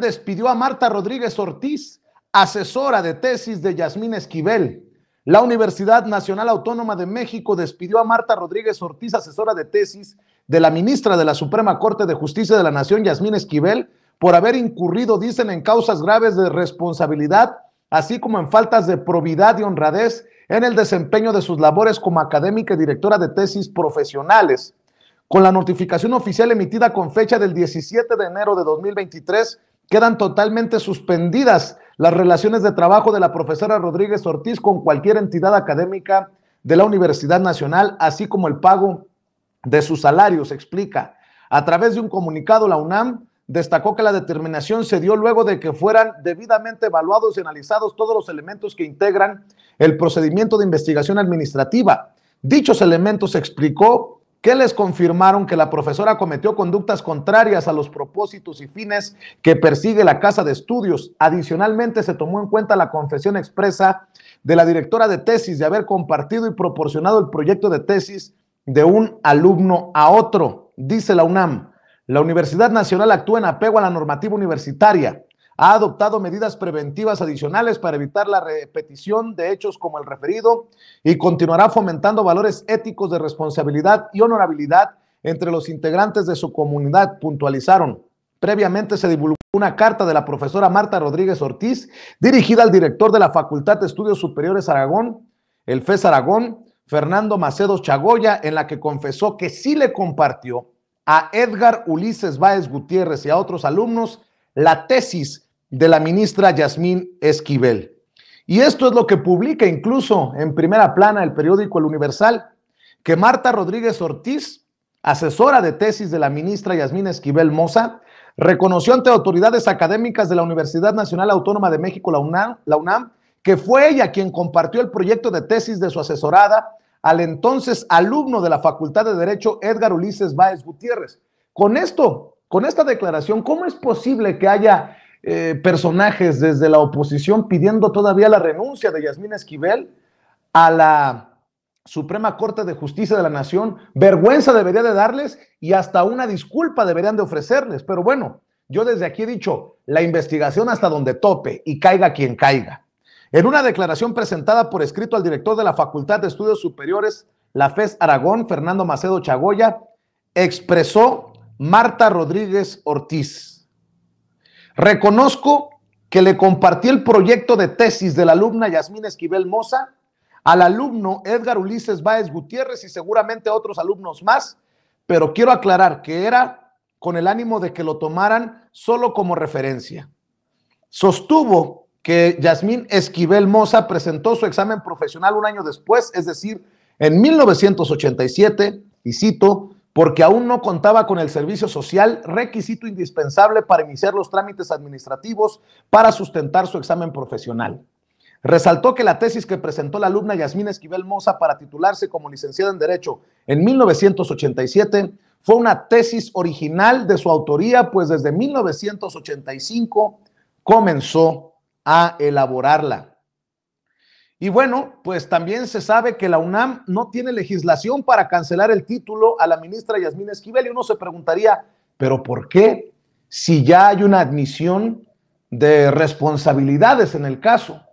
despidió a Marta Rodríguez Ortiz, asesora de tesis de Yasmín Esquivel. La Universidad Nacional Autónoma de México despidió a Marta Rodríguez Ortiz, asesora de tesis de la ministra de la Suprema Corte de Justicia de la Nación, Yasmín Esquivel, por haber incurrido, dicen, en causas graves de responsabilidad, así como en faltas de probidad y honradez en el desempeño de sus labores como académica y directora de tesis profesionales. Con la notificación oficial emitida con fecha del 17 de enero de 2023, quedan totalmente suspendidas las relaciones de trabajo de la profesora Rodríguez Ortiz con cualquier entidad académica de la Universidad Nacional, así como el pago de sus salarios, explica. A través de un comunicado, la UNAM destacó que la determinación se dio luego de que fueran debidamente evaluados y analizados todos los elementos que integran el procedimiento de investigación administrativa. Dichos elementos, explicó, que les confirmaron que la profesora cometió conductas contrarias a los propósitos y fines que persigue la casa de estudios. Adicionalmente, se tomó en cuenta la confesión expresa de la directora de tesis de haber compartido y proporcionado el proyecto de tesis de un alumno a otro, dice la UNAM. La Universidad Nacional actúa en apego a la normativa universitaria ha adoptado medidas preventivas adicionales para evitar la repetición de hechos como el referido y continuará fomentando valores éticos de responsabilidad y honorabilidad entre los integrantes de su comunidad, puntualizaron. Previamente se divulgó una carta de la profesora Marta Rodríguez Ortiz dirigida al director de la Facultad de Estudios Superiores Aragón, el FES Aragón, Fernando Macedo Chagoya, en la que confesó que sí le compartió a Edgar Ulises Báez Gutiérrez y a otros alumnos la tesis de la ministra Yasmín Esquivel. Y esto es lo que publica incluso en primera plana el periódico El Universal, que Marta Rodríguez Ortiz, asesora de tesis de la ministra Yasmín Esquivel Moza, reconoció ante autoridades académicas de la Universidad Nacional Autónoma de México, la UNAM, que fue ella quien compartió el proyecto de tesis de su asesorada al entonces alumno de la Facultad de Derecho Edgar Ulises Báez Gutiérrez. Con esto, con esta declaración, ¿cómo es posible que haya eh, personajes desde la oposición pidiendo todavía la renuncia de Yasmina Esquivel a la Suprema Corte de Justicia de la Nación? Vergüenza debería de darles y hasta una disculpa deberían de ofrecerles. Pero bueno, yo desde aquí he dicho, la investigación hasta donde tope y caiga quien caiga. En una declaración presentada por escrito al director de la Facultad de Estudios Superiores, la FES Aragón, Fernando Macedo Chagoya, expresó Marta Rodríguez Ortiz. Reconozco que le compartí el proyecto de tesis de la alumna Yasmín Esquivel Moza, al alumno Edgar Ulises Báez Gutiérrez y seguramente otros alumnos más, pero quiero aclarar que era con el ánimo de que lo tomaran solo como referencia. Sostuvo que Yasmín Esquivel Moza presentó su examen profesional un año después, es decir, en 1987, y cito, porque aún no contaba con el servicio social, requisito indispensable para iniciar los trámites administrativos para sustentar su examen profesional. Resaltó que la tesis que presentó la alumna Yasmina Esquivel Moza para titularse como licenciada en Derecho en 1987 fue una tesis original de su autoría, pues desde 1985 comenzó a elaborarla. Y bueno, pues también se sabe que la UNAM no tiene legislación para cancelar el título a la ministra Yasmín Esquivel y uno se preguntaría, pero ¿por qué? Si ya hay una admisión de responsabilidades en el caso.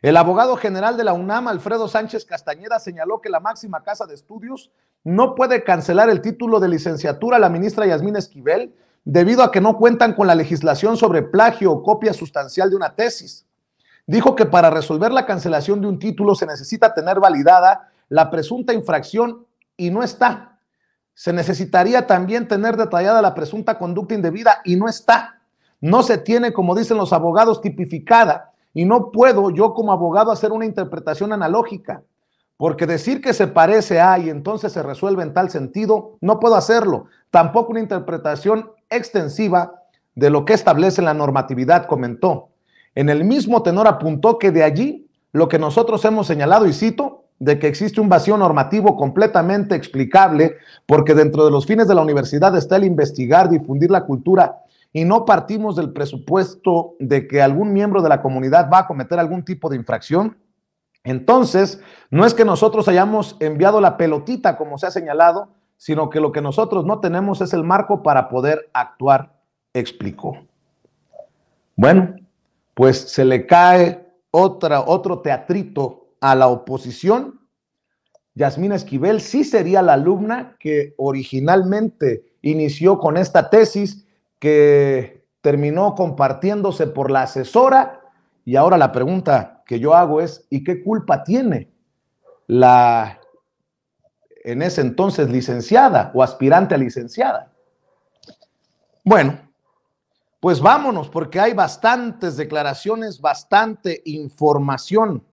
El abogado general de la UNAM, Alfredo Sánchez Castañeda, señaló que la máxima casa de estudios no puede cancelar el título de licenciatura a la ministra Yasmín Esquivel debido a que no cuentan con la legislación sobre plagio o copia sustancial de una tesis dijo que para resolver la cancelación de un título se necesita tener validada la presunta infracción y no está. Se necesitaría también tener detallada la presunta conducta indebida y no está. No se tiene, como dicen los abogados, tipificada y no puedo yo como abogado hacer una interpretación analógica, porque decir que se parece a y entonces se resuelve en tal sentido, no puedo hacerlo. Tampoco una interpretación extensiva de lo que establece la normatividad, comentó. En el mismo tenor apuntó que de allí lo que nosotros hemos señalado, y cito, de que existe un vacío normativo completamente explicable, porque dentro de los fines de la universidad está el investigar, difundir la cultura, y no partimos del presupuesto de que algún miembro de la comunidad va a cometer algún tipo de infracción. Entonces, no es que nosotros hayamos enviado la pelotita, como se ha señalado, sino que lo que nosotros no tenemos es el marco para poder actuar, explicó. Bueno, pues se le cae otro teatrito a la oposición. Yasmina Esquivel sí sería la alumna que originalmente inició con esta tesis que terminó compartiéndose por la asesora y ahora la pregunta que yo hago es, ¿y qué culpa tiene la en ese entonces licenciada o aspirante a licenciada? Bueno, pues vámonos, porque hay bastantes declaraciones, bastante información.